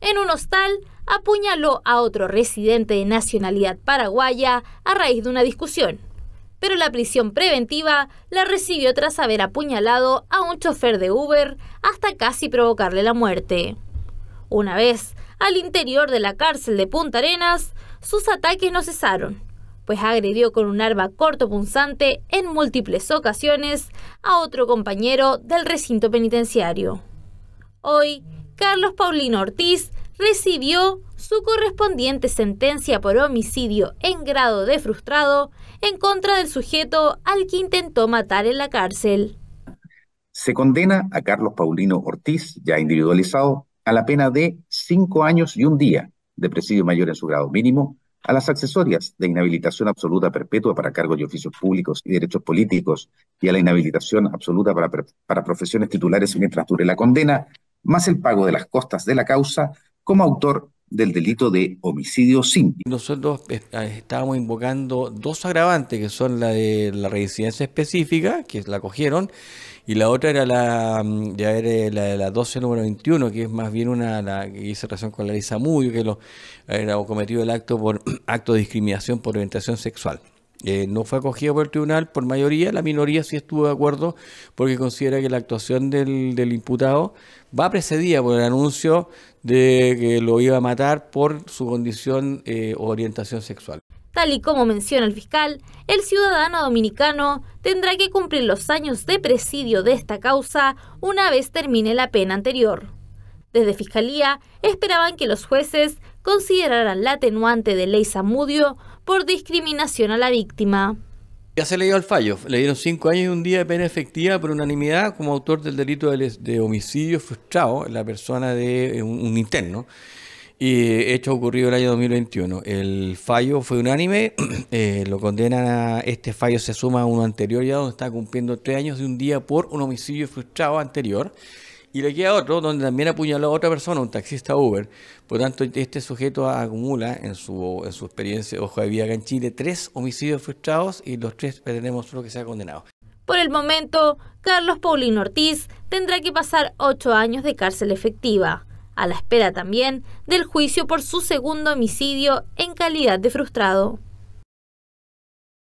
En un hostal, apuñaló a otro residente de nacionalidad paraguaya a raíz de una discusión. Pero la prisión preventiva la recibió tras haber apuñalado a un chofer de Uber hasta casi provocarle la muerte. Una vez al interior de la cárcel de Punta Arenas, sus ataques no cesaron, pues agredió con un arma cortopunzante en múltiples ocasiones a otro compañero del recinto penitenciario. Hoy, Carlos Paulino Ortiz recibió su correspondiente sentencia por homicidio en grado de frustrado en contra del sujeto al que intentó matar en la cárcel. Se condena a Carlos Paulino Ortiz, ya individualizado, a la pena de cinco años y un día de presidio mayor en su grado mínimo, a las accesorias de inhabilitación absoluta perpetua para cargos y oficios públicos y derechos políticos y a la inhabilitación absoluta para, para profesiones titulares mientras dure la condena, más el pago de las costas de la causa como autor del delito de homicidio simple. Nosotros eh, eh, estábamos invocando dos agravantes, que son la de la reincidencia específica, que la cogieron, y la otra era la, mm, ya la 12 número 21, que es más bien una la, que hizo relación con la ley Samudio, que lo, era cometido el acto por acto de discriminación por orientación sexual. Eh, no fue acogida por el tribunal por mayoría, la minoría sí estuvo de acuerdo porque considera que la actuación del, imputado va precedida por el anuncio de que lo iba a matar por su condición eh, o orientación sexual. Tal y como menciona el fiscal, el ciudadano dominicano tendrá que cumplir los años de presidio de esta causa una vez termine la pena anterior. Desde Fiscalía esperaban que los jueces consideraran la atenuante de ley samudio por discriminación a la víctima. Ya se le dio el fallo. Le dieron cinco años y un día de pena efectiva por unanimidad como autor del delito de homicidio frustrado, en la persona de eh, un, interno. Y eh, hecho ocurrido el año 2021. El fallo fue unánime, eh, lo condenan a este fallo, se suma a uno anterior ya donde está cumpliendo tres años de un día por un homicidio frustrado anterior. Y le queda otro donde también apuñaló a otra persona, un taxista Uber. Por lo tanto, este sujeto acumula en su, en su experiencia, ojo de vida acá en Chile, tres homicidios frustrados y los tres pretendemos lo que sea condenado. Por el momento, Carlos Paulino Ortiz tendrá que pasar ocho años de cárcel efectiva, a la espera también del juicio por su segundo homicidio en calidad de frustrado.